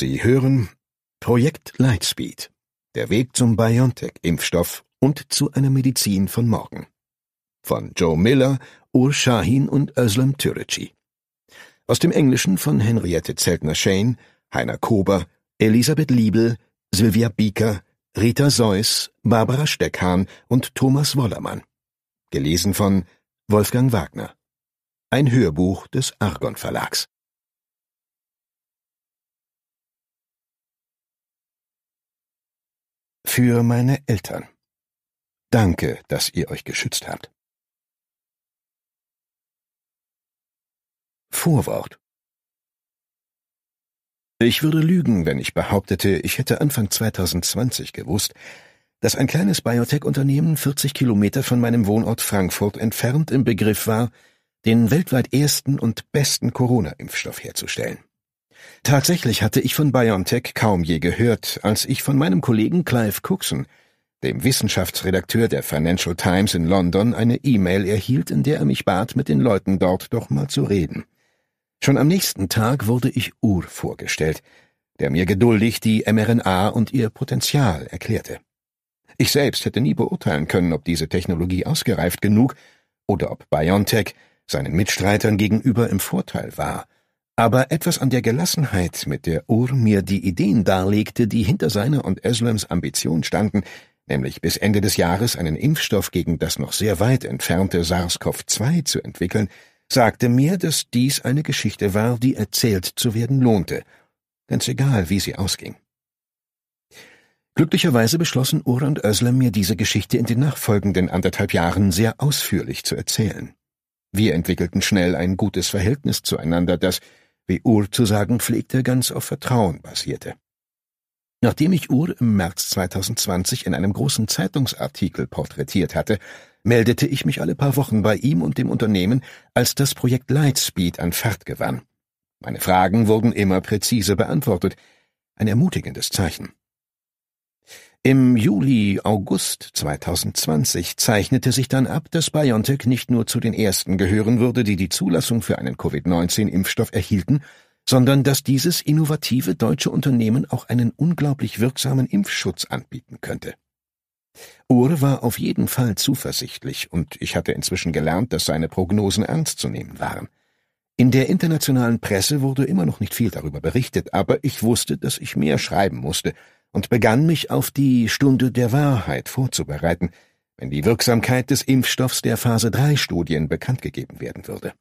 Sie hören Projekt Lightspeed. Der Weg zum BioNTech-Impfstoff und zu einer Medizin von morgen. Von Joe Miller, Ur Shahin und Özlem Türeci. Aus dem Englischen von Henriette Zeltner-Shane, Heiner Kober, Elisabeth Liebel, Sylvia Bieker, Rita Seuss, Barbara Steckhahn und Thomas Wollermann. Gelesen von Wolfgang Wagner. Ein Hörbuch des Argon Verlags. für meine Eltern. Danke, dass ihr euch geschützt habt. Vorwort Ich würde lügen, wenn ich behauptete, ich hätte Anfang 2020 gewusst, dass ein kleines Biotech-Unternehmen 40 Kilometer von meinem Wohnort Frankfurt entfernt im Begriff war, den weltweit ersten und besten Corona-Impfstoff herzustellen. Tatsächlich hatte ich von BioNTech kaum je gehört, als ich von meinem Kollegen Clive Cookson, dem Wissenschaftsredakteur der Financial Times in London, eine E-Mail erhielt, in der er mich bat, mit den Leuten dort doch mal zu reden. Schon am nächsten Tag wurde ich Ur vorgestellt, der mir geduldig die mRNA und ihr Potenzial erklärte. Ich selbst hätte nie beurteilen können, ob diese Technologie ausgereift genug oder ob BioNTech seinen Mitstreitern gegenüber im Vorteil war – aber etwas an der Gelassenheit, mit der Ur mir die Ideen darlegte, die hinter seiner und Eslems Ambition standen, nämlich bis Ende des Jahres einen Impfstoff gegen das noch sehr weit entfernte SARS-CoV-2 zu entwickeln, sagte mir, dass dies eine Geschichte war, die erzählt zu werden lohnte, ganz egal, wie sie ausging. Glücklicherweise beschlossen Ur und Özlem mir diese Geschichte in den nachfolgenden anderthalb Jahren sehr ausführlich zu erzählen. Wir entwickelten schnell ein gutes Verhältnis zueinander, das, wie Ur zu sagen pflegte, ganz auf Vertrauen basierte. Nachdem ich Ur im März 2020 in einem großen Zeitungsartikel porträtiert hatte, meldete ich mich alle paar Wochen bei ihm und dem Unternehmen, als das Projekt Lightspeed an Fahrt gewann. Meine Fragen wurden immer präzise beantwortet, ein ermutigendes Zeichen. Im Juli, August 2020 zeichnete sich dann ab, dass BioNTech nicht nur zu den ersten gehören würde, die die Zulassung für einen Covid-19-Impfstoff erhielten, sondern dass dieses innovative deutsche Unternehmen auch einen unglaublich wirksamen Impfschutz anbieten könnte. Ur war auf jeden Fall zuversichtlich, und ich hatte inzwischen gelernt, dass seine Prognosen ernst zu nehmen waren. In der internationalen Presse wurde immer noch nicht viel darüber berichtet, aber ich wusste, dass ich mehr schreiben musste, und begann mich auf die Stunde der Wahrheit vorzubereiten, wenn die Wirksamkeit des Impfstoffs der Phase-3-Studien bekannt gegeben werden würde.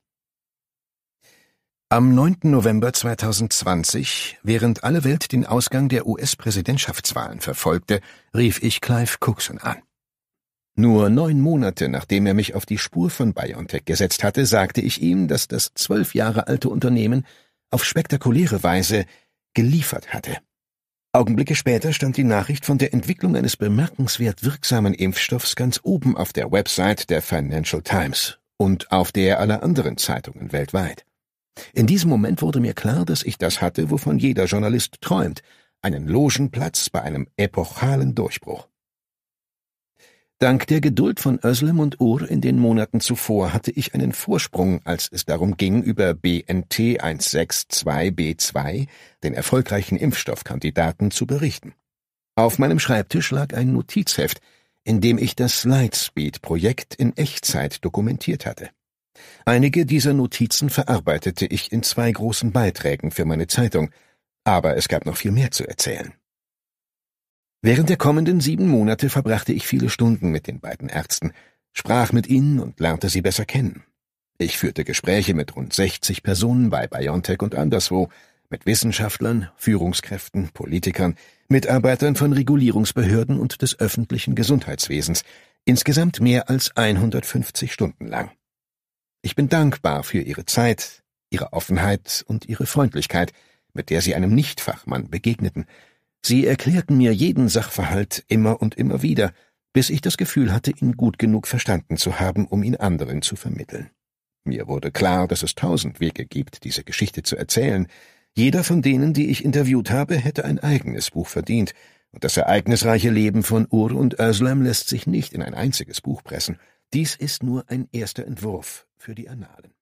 Am 9. November 2020, während alle Welt den Ausgang der US-Präsidentschaftswahlen verfolgte, rief ich Clive Cookson an. Nur neun Monate nachdem er mich auf die Spur von BioNTech gesetzt hatte, sagte ich ihm, dass das zwölf Jahre alte Unternehmen auf spektakuläre Weise geliefert hatte. Augenblicke später stand die Nachricht von der Entwicklung eines bemerkenswert wirksamen Impfstoffs ganz oben auf der Website der Financial Times und auf der aller anderen Zeitungen weltweit. In diesem Moment wurde mir klar, dass ich das hatte, wovon jeder Journalist träumt, einen Logenplatz bei einem epochalen Durchbruch. Dank der Geduld von Özlem und Ur in den Monaten zuvor hatte ich einen Vorsprung, als es darum ging, über BNT 162b2, den erfolgreichen Impfstoffkandidaten, zu berichten. Auf meinem Schreibtisch lag ein Notizheft, in dem ich das Lightspeed-Projekt in Echtzeit dokumentiert hatte. Einige dieser Notizen verarbeitete ich in zwei großen Beiträgen für meine Zeitung, aber es gab noch viel mehr zu erzählen. Während der kommenden sieben Monate verbrachte ich viele Stunden mit den beiden Ärzten, sprach mit ihnen und lernte sie besser kennen. Ich führte Gespräche mit rund 60 Personen bei BioNTech und anderswo, mit Wissenschaftlern, Führungskräften, Politikern, Mitarbeitern von Regulierungsbehörden und des öffentlichen Gesundheitswesens, insgesamt mehr als 150 Stunden lang. Ich bin dankbar für Ihre Zeit, Ihre Offenheit und Ihre Freundlichkeit, mit der Sie einem Nichtfachmann begegneten Sie erklärten mir jeden Sachverhalt immer und immer wieder, bis ich das Gefühl hatte, ihn gut genug verstanden zu haben, um ihn anderen zu vermitteln. Mir wurde klar, dass es tausend Wege gibt, diese Geschichte zu erzählen. Jeder von denen, die ich interviewt habe, hätte ein eigenes Buch verdient, und das ereignisreiche Leben von Ur und Özlem lässt sich nicht in ein einziges Buch pressen. Dies ist nur ein erster Entwurf für die Annalen.